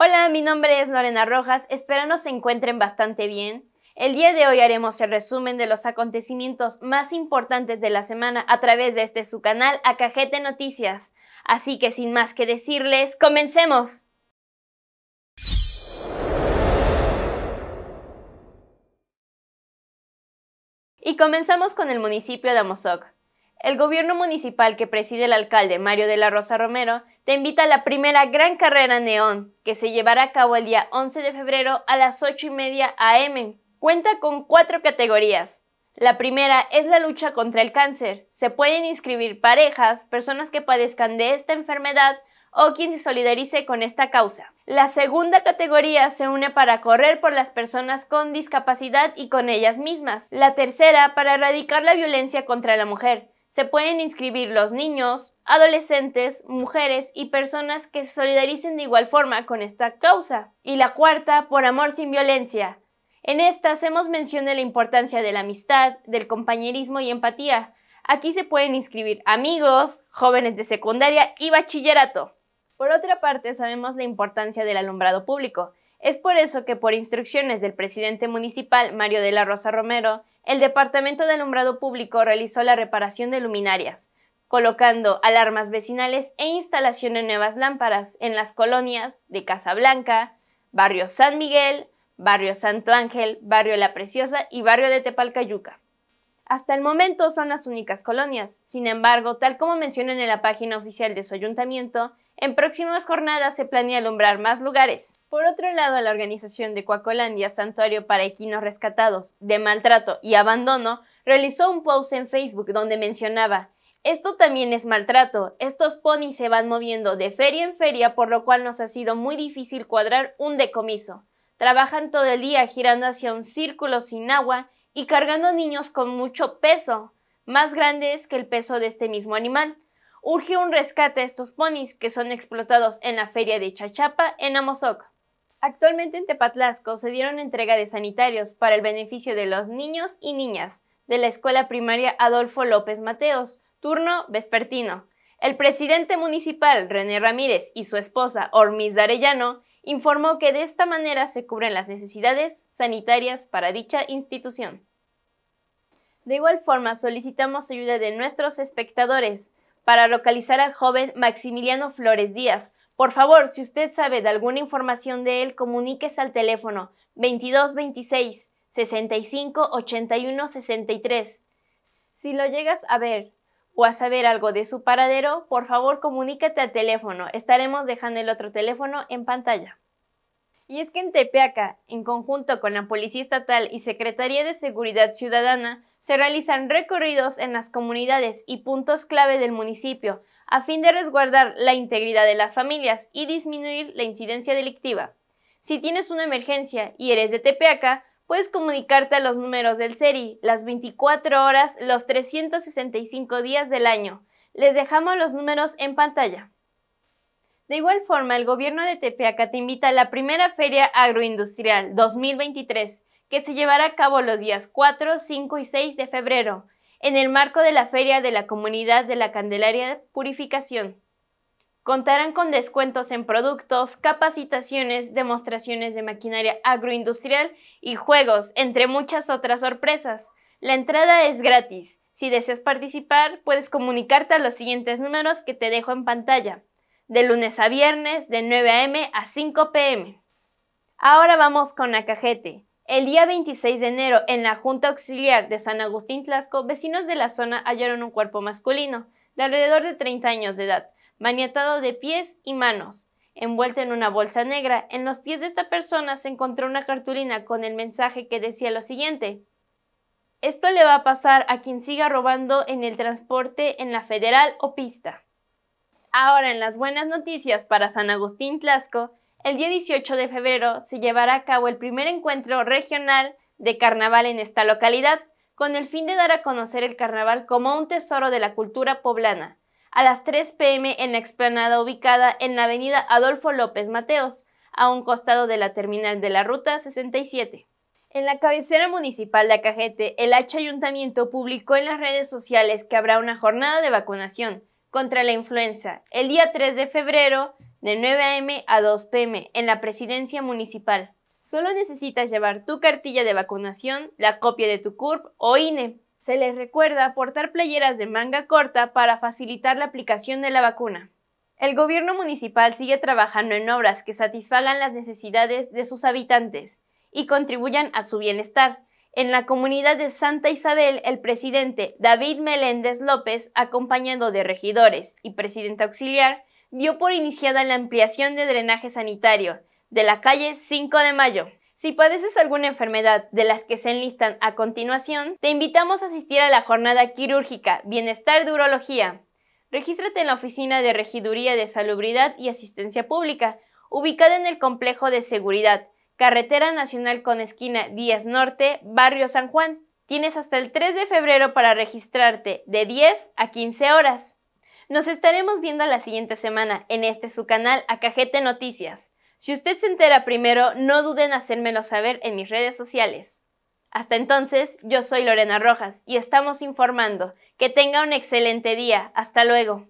Hola, mi nombre es Lorena Rojas, espero se encuentren bastante bien. El día de hoy haremos el resumen de los acontecimientos más importantes de la semana a través de este su canal Acajete Noticias. Así que sin más que decirles, comencemos. Y comenzamos con el municipio de Amozoc. El gobierno municipal que preside el alcalde Mario de la Rosa Romero te invita a la primera gran carrera neón, que se llevará a cabo el día 11 de febrero a las 8 y media am. Cuenta con cuatro categorías. La primera es la lucha contra el cáncer. Se pueden inscribir parejas, personas que padezcan de esta enfermedad o quien se solidarice con esta causa. La segunda categoría se une para correr por las personas con discapacidad y con ellas mismas. La tercera para erradicar la violencia contra la mujer se pueden inscribir los niños, adolescentes, mujeres y personas que se solidaricen de igual forma con esta causa. Y la cuarta, por amor sin violencia. En esta hacemos mención de la importancia de la amistad, del compañerismo y empatía. Aquí se pueden inscribir amigos, jóvenes de secundaria y bachillerato. Por otra parte, sabemos la importancia del alumbrado público. Es por eso que por instrucciones del presidente municipal Mario de la Rosa Romero el Departamento de Alumbrado Público realizó la reparación de luminarias, colocando alarmas vecinales e instalación de nuevas lámparas en las colonias de Casablanca, Barrio San Miguel, Barrio Santo Ángel, Barrio La Preciosa y Barrio de Tepalcayuca. Hasta el momento son las únicas colonias, sin embargo, tal como mencionan en la página oficial de su ayuntamiento, en próximas jornadas se planea alumbrar más lugares. Por otro lado, la organización de Coacolandia, Santuario para Equinos Rescatados de Maltrato y Abandono, realizó un post en Facebook donde mencionaba, esto también es maltrato, estos ponis se van moviendo de feria en feria por lo cual nos ha sido muy difícil cuadrar un decomiso. Trabajan todo el día girando hacia un círculo sin agua y cargando niños con mucho peso, más grandes que el peso de este mismo animal urge un rescate a estos ponis que son explotados en la feria de Chachapa en Amozoc. Actualmente en Tepatlasco se dieron entrega de sanitarios para el beneficio de los niños y niñas de la Escuela Primaria Adolfo López Mateos, turno vespertino. El presidente municipal René Ramírez y su esposa Ormiz Arellano informó que de esta manera se cubren las necesidades sanitarias para dicha institución. De igual forma, solicitamos ayuda de nuestros espectadores para localizar al joven Maximiliano Flores Díaz. Por favor, si usted sabe de alguna información de él, comuníquese al teléfono 2226 65 81 63. Si lo llegas a ver o a saber algo de su paradero, por favor comunícate al teléfono. Estaremos dejando el otro teléfono en pantalla. Y es que en Tepeaca, en conjunto con la Policía Estatal y Secretaría de Seguridad Ciudadana, se realizan recorridos en las comunidades y puntos clave del municipio a fin de resguardar la integridad de las familias y disminuir la incidencia delictiva. Si tienes una emergencia y eres de Tepeaca, puedes comunicarte a los números del SERI, las 24 horas, los 365 días del año. Les dejamos los números en pantalla. De igual forma, el gobierno de Tepeaca te invita a la primera Feria Agroindustrial 2023 que se llevará a cabo los días 4, 5 y 6 de febrero, en el marco de la Feria de la Comunidad de la Candelaria Purificación. Contarán con descuentos en productos, capacitaciones, demostraciones de maquinaria agroindustrial y juegos, entre muchas otras sorpresas. La entrada es gratis. Si deseas participar, puedes comunicarte a los siguientes números que te dejo en pantalla. De lunes a viernes, de 9 a.m. a 5 p.m. Ahora vamos con Acajete el día 26 de enero, en la Junta Auxiliar de San Agustín Tlasco, vecinos de la zona hallaron un cuerpo masculino, de alrededor de 30 años de edad, maniatado de pies y manos. Envuelto en una bolsa negra, en los pies de esta persona se encontró una cartulina con el mensaje que decía lo siguiente. Esto le va a pasar a quien siga robando en el transporte en la federal o pista. Ahora en las buenas noticias para San Agustín Tlasco, el día 18 de febrero se llevará a cabo el primer encuentro regional de carnaval en esta localidad, con el fin de dar a conocer el carnaval como un tesoro de la cultura poblana. A las 3 pm en la explanada ubicada en la avenida Adolfo López Mateos, a un costado de la terminal de la Ruta 67. En la cabecera municipal de Acajete, el H Ayuntamiento publicó en las redes sociales que habrá una jornada de vacunación, contra la influenza el día 3 de febrero de 9 a.m. a 2 p.m. en la presidencia municipal. Solo necesitas llevar tu cartilla de vacunación, la copia de tu CURP o INE. Se les recuerda portar playeras de manga corta para facilitar la aplicación de la vacuna. El gobierno municipal sigue trabajando en obras que satisfagan las necesidades de sus habitantes y contribuyan a su bienestar. En la comunidad de Santa Isabel, el presidente David Meléndez López, acompañado de regidores y presidente auxiliar, dio por iniciada la ampliación de drenaje sanitario de la calle 5 de Mayo. Si padeces alguna enfermedad de las que se enlistan a continuación, te invitamos a asistir a la jornada quirúrgica Bienestar de Urología. Regístrate en la Oficina de Regiduría de Salubridad y Asistencia Pública, ubicada en el Complejo de Seguridad, Carretera Nacional con esquina Díaz Norte, Barrio San Juan. Tienes hasta el 3 de febrero para registrarte de 10 a 15 horas. Nos estaremos viendo la siguiente semana en este su canal Acajete Noticias. Si usted se entera primero, no duden en hacérmelo saber en mis redes sociales. Hasta entonces, yo soy Lorena Rojas y estamos informando. Que tenga un excelente día. Hasta luego.